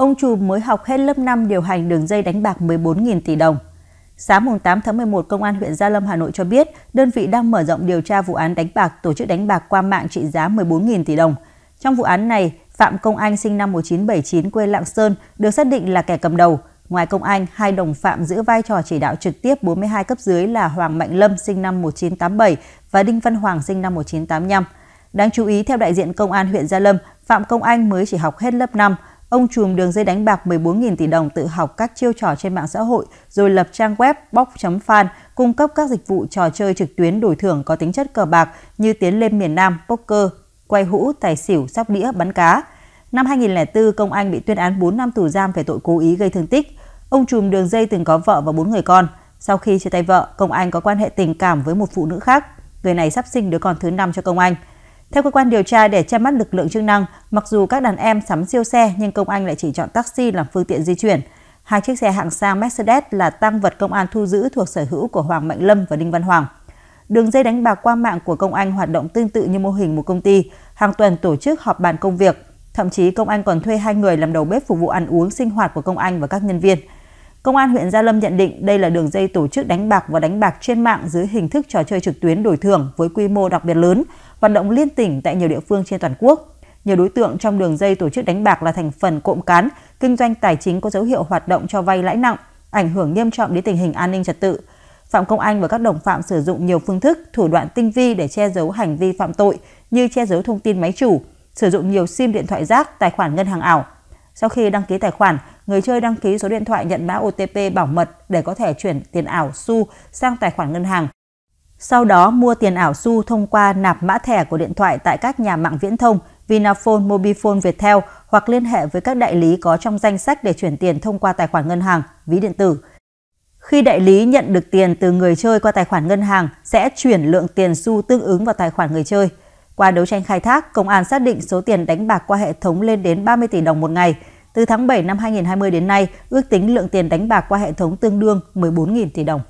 Ông Trùm mới học hết lớp 5 điều hành đường dây đánh bạc 14.000 tỷ đồng. Sáng 8 tháng 11, Công an huyện Gia Lâm, Hà Nội cho biết đơn vị đang mở rộng điều tra vụ án đánh bạc tổ chức đánh bạc qua mạng trị giá 14.000 tỷ đồng. Trong vụ án này, Phạm Công Anh sinh năm 1979 quê Lạng Sơn được xác định là kẻ cầm đầu. Ngoài Công Anh, hai đồng phạm giữ vai trò chỉ đạo trực tiếp 42 cấp dưới là Hoàng Mạnh Lâm sinh năm 1987 và Đinh Văn Hoàng sinh năm 1985. Đáng chú ý, theo đại diện Công an huyện Gia Lâm, Phạm Công Anh mới chỉ học hết lớp 5, Ông chùm đường dây đánh bạc 14.000 tỷ đồng tự học các chiêu trò trên mạng xã hội rồi lập trang web bóc.fan cung cấp các dịch vụ trò chơi trực tuyến đổi thưởng có tính chất cờ bạc như tiến lên miền Nam, poker, quay hũ, tài xỉu, sóc đĩa, bắn cá. Năm 2004, công Anh bị tuyên án 4 năm tù giam về tội cố ý gây thương tích. Ông chùm đường dây từng có vợ và 4 người con. Sau khi chia tay vợ, công Anh có quan hệ tình cảm với một phụ nữ khác. Người này sắp sinh đứa con thứ năm cho công Anh – theo cơ quan điều tra, để che mắt lực lượng chức năng, mặc dù các đàn em sắm siêu xe nhưng công anh lại chỉ chọn taxi làm phương tiện di chuyển. Hai chiếc xe hạng sang Mercedes là tăng vật công an thu giữ thuộc sở hữu của Hoàng Mạnh Lâm và Đinh Văn Hoàng. Đường dây đánh bạc qua mạng của công anh hoạt động tương tự như mô hình một công ty, hàng tuần tổ chức họp bàn công việc. Thậm chí công anh còn thuê hai người làm đầu bếp phục vụ ăn uống sinh hoạt của công anh và các nhân viên – Công an huyện Gia Lâm nhận định đây là đường dây tổ chức đánh bạc và đánh bạc trên mạng dưới hình thức trò chơi trực tuyến đổi thưởng với quy mô đặc biệt lớn, hoạt động liên tỉnh tại nhiều địa phương trên toàn quốc. Nhiều đối tượng trong đường dây tổ chức đánh bạc là thành phần cộng cán, kinh doanh tài chính có dấu hiệu hoạt động cho vay lãi nặng, ảnh hưởng nghiêm trọng đến tình hình an ninh trật tự. Phạm Công Anh và các đồng phạm sử dụng nhiều phương thức, thủ đoạn tinh vi để che giấu hành vi phạm tội như che giấu thông tin máy chủ, sử dụng nhiều SIM điện thoại rác, tài khoản ngân hàng ảo, sau khi đăng ký tài khoản, người chơi đăng ký số điện thoại nhận mã OTP bảo mật để có thể chuyển tiền ảo xu sang tài khoản ngân hàng. Sau đó mua tiền ảo xu thông qua nạp mã thẻ của điện thoại tại các nhà mạng viễn thông Vinaphone, Mobifone, Viettel hoặc liên hệ với các đại lý có trong danh sách để chuyển tiền thông qua tài khoản ngân hàng, ví điện tử. Khi đại lý nhận được tiền từ người chơi qua tài khoản ngân hàng sẽ chuyển lượng tiền xu tương ứng vào tài khoản người chơi. Qua đấu tranh khai thác, công an xác định số tiền đánh bạc qua hệ thống lên đến 30 tỷ đồng một ngày. Từ tháng 7 năm 2020 đến nay, ước tính lượng tiền đánh bạc qua hệ thống tương đương 14.000 tỷ đồng.